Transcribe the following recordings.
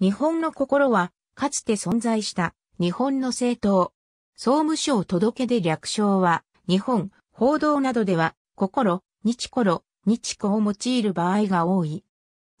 日本の心は、かつて存在した日本の政党。総務省届で略称は、日本、報道などでは、心、日頃、日子を用いる場合が多い。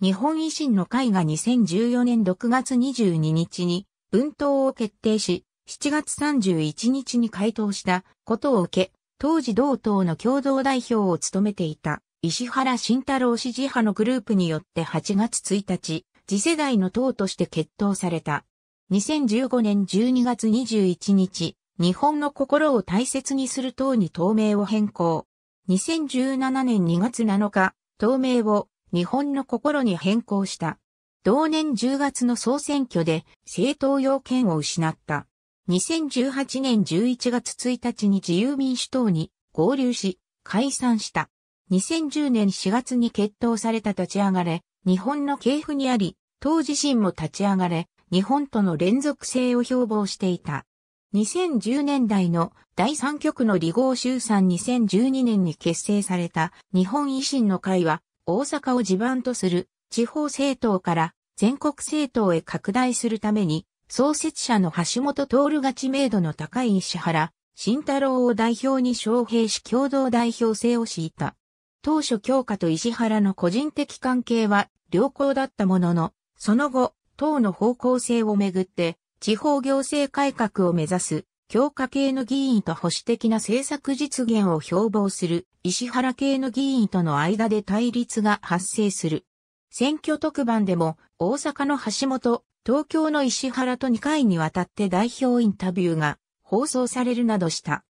日本維新の会が2014年6月22日に、文党を決定し、7月31日に回答したことを受け、当時同党の共同代表を務めていた石原慎太郎支持派のグループによって8月1日、次世代の党として決闘された。2015年12月21日、日本の心を大切にする党に党名を変更。2017年2月7日、党名を日本の心に変更した。同年10月の総選挙で政党要件を失った。2018年11月1日に自由民主党に合流し解散した。2010年4月に決闘された立ち上がれ、日本の系譜にあり、党自身も立ち上がれ、日本との連続性を標榜していた。2010年代の第3局の離合衆参2012年に結成された日本維新の会は大阪を地盤とする地方政党から全国政党へ拡大するために創設者の橋本徹が知名度の高い石原慎太郎を代表に招聘し共同代表制を敷いた。当初強化と石原の個人的関係は良好だったもののその後、党の方向性をめぐって、地方行政改革を目指す、強化系の議員と保守的な政策実現を標榜する、石原系の議員との間で対立が発生する。選挙特番でも、大阪の橋本、東京の石原と2回にわたって代表インタビューが放送されるなどした。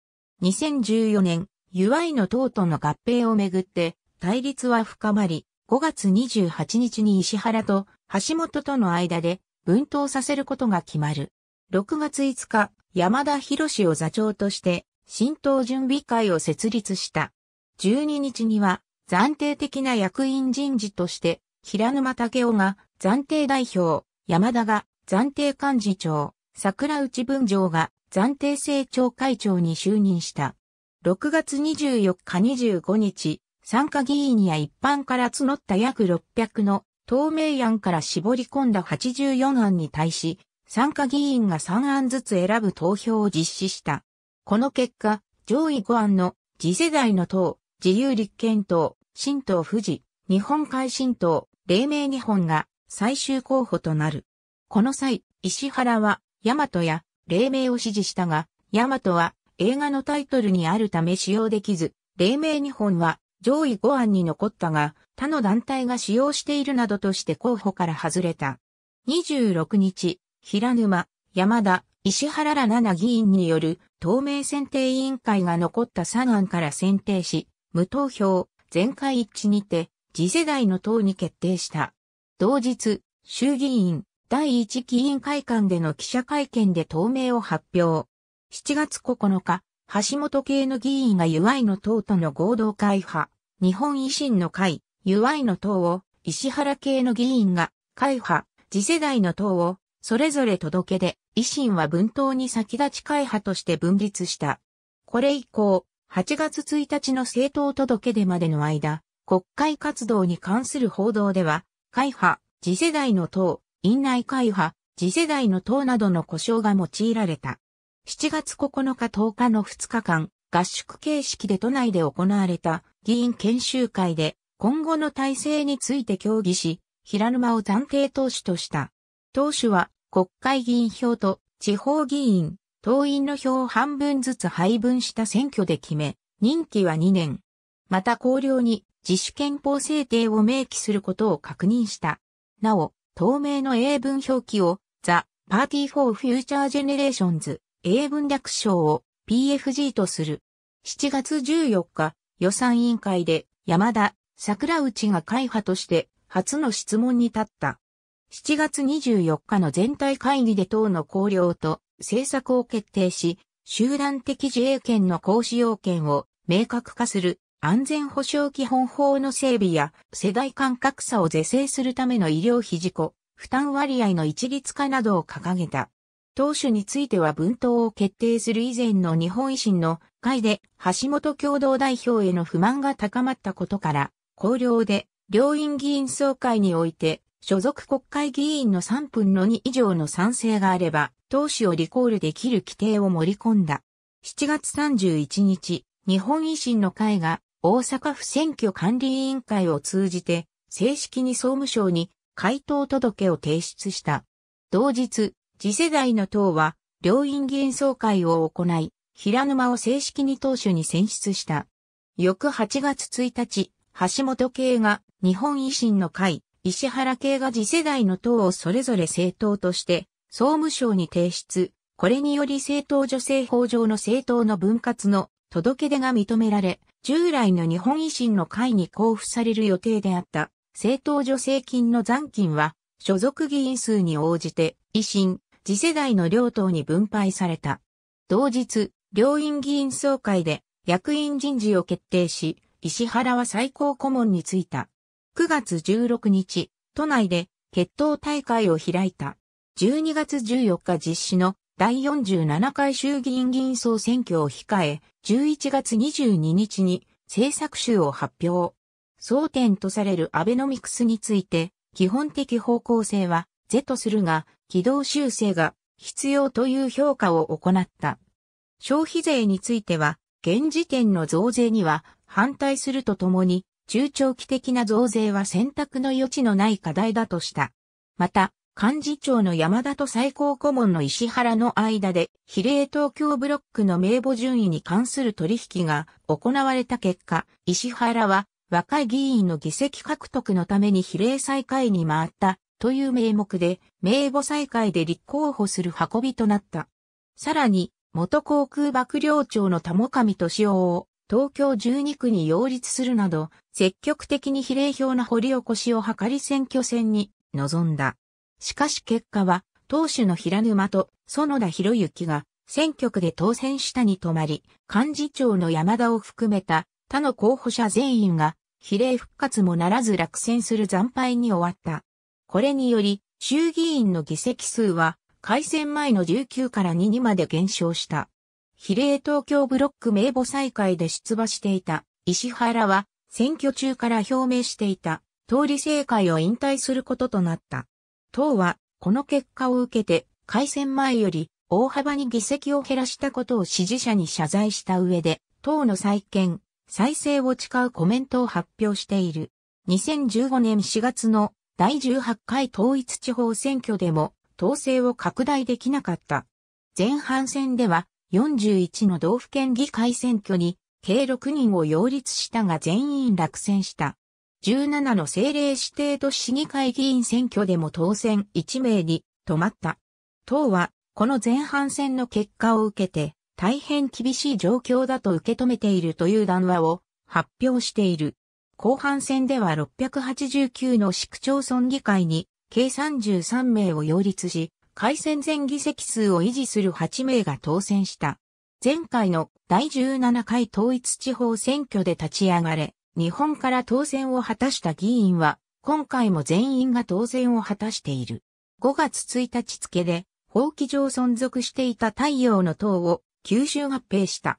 2014年、UI の党との合併をめぐって対立は深まり、5月28日に石原と橋本との間で分党させることが決まる。6月5日、山田博士を座長として、新党準備会を設立した。12日には、暫定的な役員人事として、平沼武雄が暫定代表、山田が暫定幹事長、桜内文城が暫定政調会長に就任した。6月24日25日、参加議員や一般から募った約600の東名案から絞り込んだ84案に対し、参加議員が3案ずつ選ぶ投票を実施した。この結果、上位5案の次世代の党、自由立憲党、新党富士、日本海新党、黎明日本が最終候補となる。この際、石原は、ヤマトや、黎明を支持したが、ヤマトは映画のタイトルにあるため使用できず、黎明日本は上位5案に残ったが、他の団体が使用しているなどとして候補から外れた。26日、平沼、山田、石原ら七議員による透明選定委員会が残った3案から選定し、無投票、全会一致にて、次世代の党に決定した。同日、衆議院第一議員会館での記者会見で透明を発表。7月9日、橋本系の議員が UI の党との合同会派、日本維新の会、ユアの党を、石原系の議員が、会派、次世代の党を、それぞれ届けで、維新は文党に先立ち会派として分立した。これ以降、8月1日の政党届出までの間、国会活動に関する報道では、会派、次世代の党、院内会派、次世代の党などの故障が用いられた。7月9日10日の2日間、合宿形式で都内で行われた議員研修会で今後の体制について協議し、平沼を暫定党首とした。党首は国会議員票と地方議員、党員の票を半分ずつ配分した選挙で決め、任期は2年。また綱領に自主憲法制定を明記することを確認した。なお、透明の英文表記をザ・パーティー・フォー・フューチャー・ジェネレーションズ英文略称を PFG とする。7月14日、予算委員会で山田桜内が会派として初の質問に立った。7月24日の全体会議で党の綱領と政策を決定し、集団的自衛権の行使要件を明確化する安全保障基本法の整備や世代間格差を是正するための医療費事故、負担割合の一律化などを掲げた。党首については文党を決定する以前の日本維新の会で橋本共同代表への不満が高まったことから、公領で、両院議員総会において、所属国会議員の3分の2以上の賛成があれば、党首をリコールできる規定を盛り込んだ。7月31日、日本維新の会が大阪府選挙管理委員会を通じて、正式に総務省に回答届を提出した。同日、次世代の党は、両院議員総会を行い、平沼を正式に党首に選出した。翌8月1日、橋本系が日本維新の会、石原系が次世代の党をそれぞれ政党として総務省に提出。これにより政党女性法上の政党の分割の届け出が認められ、従来の日本維新の会に交付される予定であった政党助成金の残金は所属議員数に応じて維新、次世代の両党に分配された。同日、両院議員総会で役員人事を決定し、石原は最高顧問に就いた。9月16日、都内で決闘大会を開いた。12月14日実施の第47回衆議院議員総選挙を控え、11月22日に政策集を発表。争点とされるアベノミクスについて、基本的方向性は是とするが、軌道修正が必要という評価を行った。消費税については、現時点の増税には反対するとともに、中長期的な増税は選択の余地のない課題だとした。また、幹事長の山田と最高顧問の石原の間で、比例東京ブロックの名簿順位に関する取引が行われた結果、石原は若い議員の議席獲得のために比例再開に回ったという名目で、名簿再開で立候補する運びとなった。さらに、元航空幕僚長の田も上敏夫を東京12区に擁立するなど、積極的に比例票の掘り起こしを図り選挙戦に臨んだ。しかし結果は、当主の平沼と園田博之が選挙区で当選したに止まり、幹事長の山田を含めた他の候補者全員が比例復活もならず落選する惨敗に終わった。これにより、衆議院の議席数は開戦前の19から2にまで減少した。比例東京ブロック名簿再開で出馬していた石原は選挙中から表明していた通り政界を引退することとなった。党はこの結果を受けて開戦前より大幅に議席を減らしたことを支持者に謝罪した上で党の再建、再生を誓うコメントを発表している。2015年4月の第18回統一地方選挙でも統制を拡大できなかった。前半戦では41の道府県議会選挙に計6人を擁立したが全員落選した。17の政令指定都市議会議員選挙でも当選1名に止まった。党はこの前半戦の結果を受けて大変厳しい状況だと受け止めているという談話を発表している。後半戦では689の市区町村議会に計33名を擁立し、改選前議席数を維持する8名が当選した。前回の第17回統一地方選挙で立ち上がれ、日本から当選を果たした議員は、今回も全員が当選を果たしている。5月1日付で、法規上存続していた太陽の塔を吸収合併した。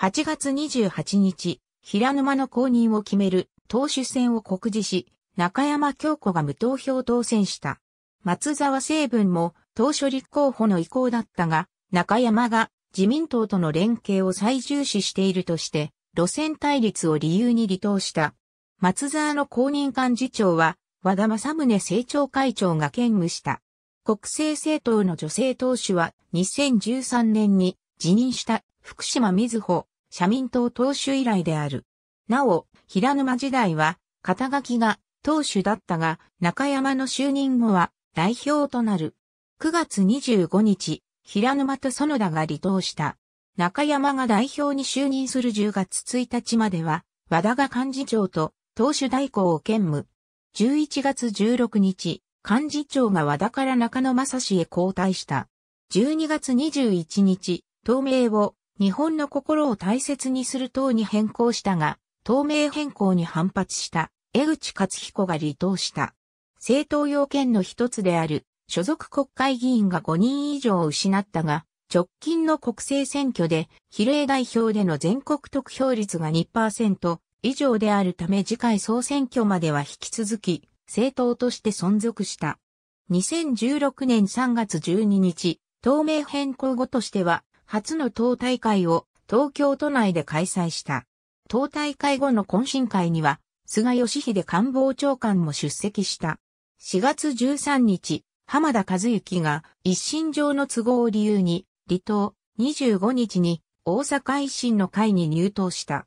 8月28日、平沼の公認を決める党首選を告示し、中山京子が無投票当選した。松沢成文も当初立候補の意向だったが、中山が自民党との連携を最重視しているとして、路線対立を理由に離党した。松沢の公認幹事長は、和田正宗政調会長が兼務した。国政政党の女性党首は2013年に辞任した福島瑞穂社民党党首以来である。なお、平沼時代は、肩書きが党首だったが、中山の就任後は代表となる。9月25日、平沼と園田が離党した。中山が代表に就任する10月1日までは、和田が幹事長と党首代行を兼務。11月16日、幹事長が和田から中野正史へ交代した。12月21日、党名を日本の心を大切にする党に変更したが、党名変更に反発した江口勝彦が離党した。政党要件の一つである、所属国会議員が5人以上を失ったが、直近の国政選挙で、比例代表での全国得票率が2%以上であるため次回総選挙までは引き続き、政党として存続した。2016年3月12日、党名変更後としては、初の党大会を東京都内で開催した。党大会後の懇親会には、菅義偉官房長官も出席した。4月13日、浜田和幸が一身上の都合を理由に離党25日に大阪維新の会に入党した。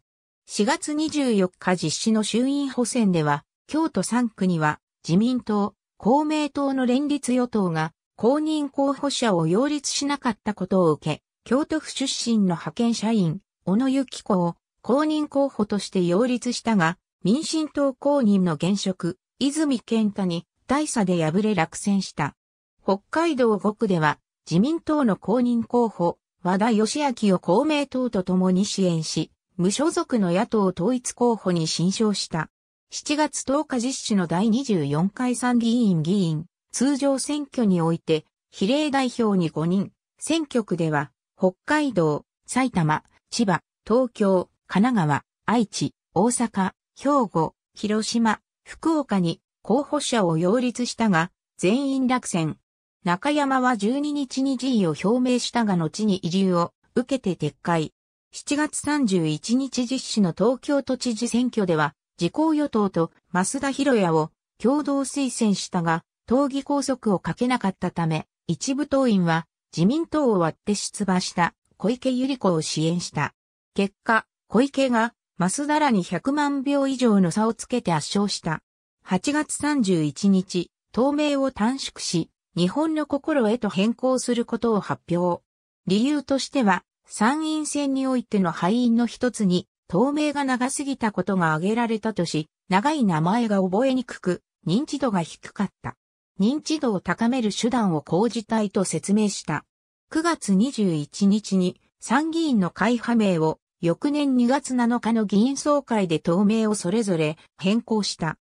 4月24日実施の衆院補選では京都3区には自民党、公明党の連立与党が公認候補者を擁立しなかったことを受け、京都府出身の派遣社員、小野幸子を公認候補として擁立したが、民進党公認の現職、泉健太に大差で敗れ落選した。北海道5区では自民党の公認候補、和田義明を公明党と共に支援し、無所属の野党統一候補に新勝した。7月10日実施の第24回参議院議員、通常選挙において、比例代表に5人、選挙区では、北海道、埼玉、千葉、東京、神奈川、愛知、大阪、兵庫、広島、福岡に候補者を擁立したが、全員落選。中山は12日に辞意を表明したが後に移流を受けて撤回。7月31日実施の東京都知事選挙では、自公与党と増田博也を共同推薦したが、党議拘束をかけなかったため、一部党員は自民党を割って出馬した小池百合子を支援した。結果、小池がマスダラに100万票以上の差をつけて圧勝した。8月31日、透明を短縮し、日本の心へと変更することを発表。理由としては、参院選においての敗因の一つに、透明が長すぎたことが挙げられたとし、長い名前が覚えにくく、認知度が低かった。認知度を高める手段を講じたいと説明した。9月21日に参議院の会派名を翌年2月7日の議員総会で党名をそれぞれ変更した。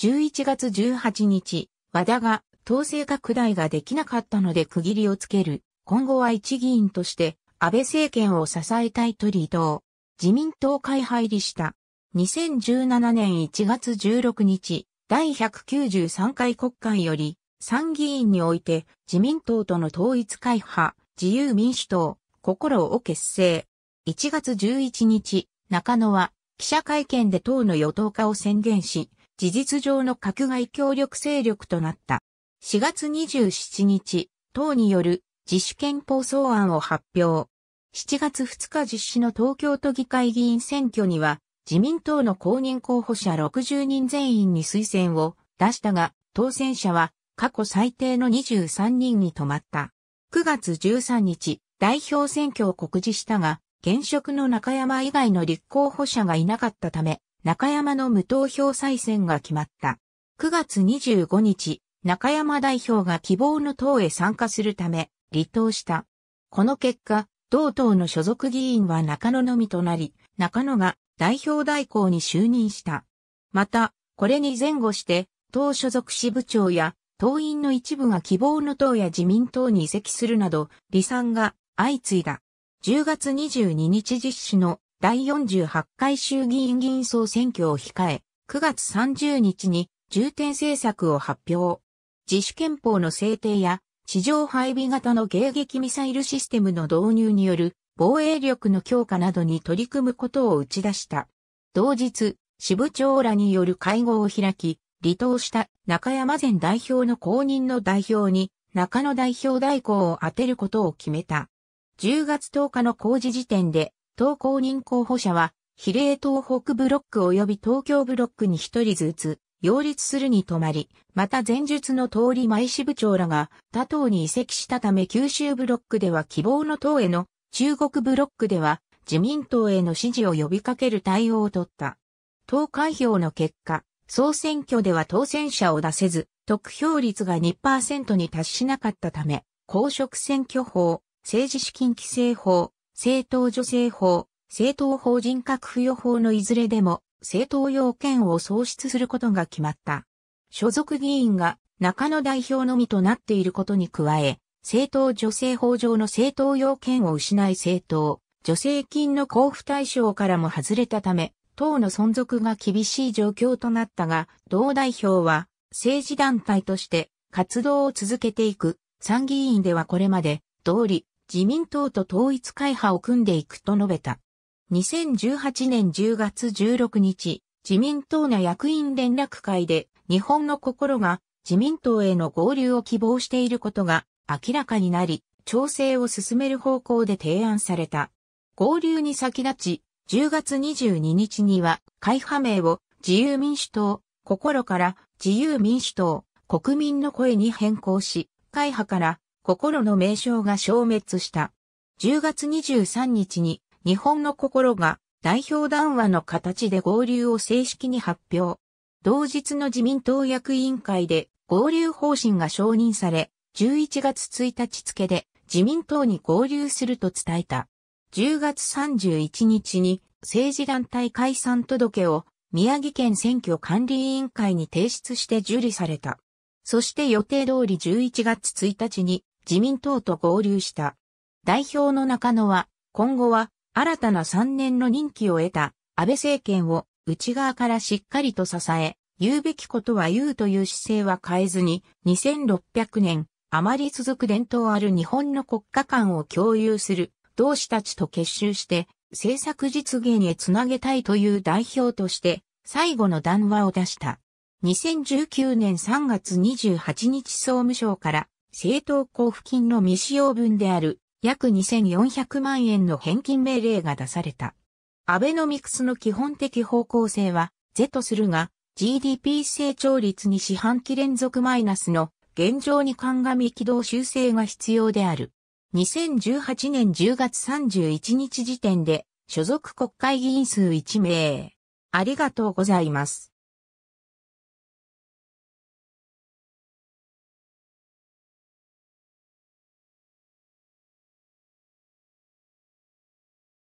11月18日、和田が党勢拡大ができなかったので区切りをつける。今後は一議員として安倍政権を支えたいと離党。自民党会入りした。2017年1月16日、第193回国会より、参議院において自民党との統一会派、自由民主党、心を結成。1月11日、中野は記者会見で党の与党化を宣言し、事実上の閣外協力勢力となった。4月27日、党による自主憲法草案を発表。7月2日実施の東京都議会議員選挙には、自民党の公認候補者60人全員に推薦を出したが、当選者は過去最低の23人に止まった。9月13日、代表選挙を告示したが、現職の中山以外の立候補者がいなかったため、中山の無投票再選が決まった。9月25日、中山代表が希望の党へ参加するため、離党した。この結果、同党の所属議員は中野のみとなり、中野が代表代行に就任した。また、これに前後して、党所属支部長や党員の一部が希望の党や自民党に移籍するなど、離散が相次いだ。10月22日実施の第48回衆議院議員総選挙を控え、9月30日に重点政策を発表。自主憲法の制定や地上配備型の迎撃ミサイルシステムの導入による防衛力の強化などに取り組むことを打ち出した。同日、支部長らによる会合を開き、離党した中山前代表の後任の代表に中野代表代行を当てることを決めた。10月10日の公示時点で、党公認候補者は、比例東北ブロック及び東京ブロックに一人ずつ、擁立するに止まり、また前述の通り前支部長らが他党に移籍したため九州ブロックでは希望の党への、中国ブロックでは自民党への支持を呼びかける対応を取った。党開票の結果、総選挙では当選者を出せず、得票率が2%に達しなかったため、公職選挙法、政治資金規正法、政党助成法、政党法人格付与法のいずれでも政党要件を創出することが決まった。所属議員が中野代表のみとなっていることに加え、政党助成法上の政党要件を失い政党、助成金の交付対象からも外れたため、党の存続が厳しい状況となったが、同代表は政治団体として活動を続けていく参議院ではこれまで通り、自民党と統一会派を組んでいくと述べた。2018年10月16日、自民党の役員連絡会で、日本の心が自民党への合流を希望していることが明らかになり、調整を進める方向で提案された。合流に先立ち、10月22日には、会派名を自由民主党、心から自由民主党、国民の声に変更し、会派から心の名称が消滅した。10月23日に日本の心が代表談話の形で合流を正式に発表。同日の自民党役員会で合流方針が承認され、11月1日付で自民党に合流すると伝えた。10月31日に政治団体解散届を宮城県選挙管理委員会に提出して受理された。そして予定通り11月1日に自民党と合流した。代表の中野は、今後は新たな3年の任期を得た安倍政権を内側からしっかりと支え、言うべきことは言うという姿勢は変えずに、2600年、あまり続く伝統ある日本の国家間を共有する同志たちと結集して、政策実現へつなげたいという代表として、最後の談話を出した。2019年3月28日総務省から政党交付金の未使用分である約2400万円の返金命令が出された。アベノミクスの基本的方向性は、是とするが、GDP 成長率に四半期連続マイナスの現状に鑑み軌道修正が必要である。2018年10月31日時点で所属国会議員数1名。ありがとうございます。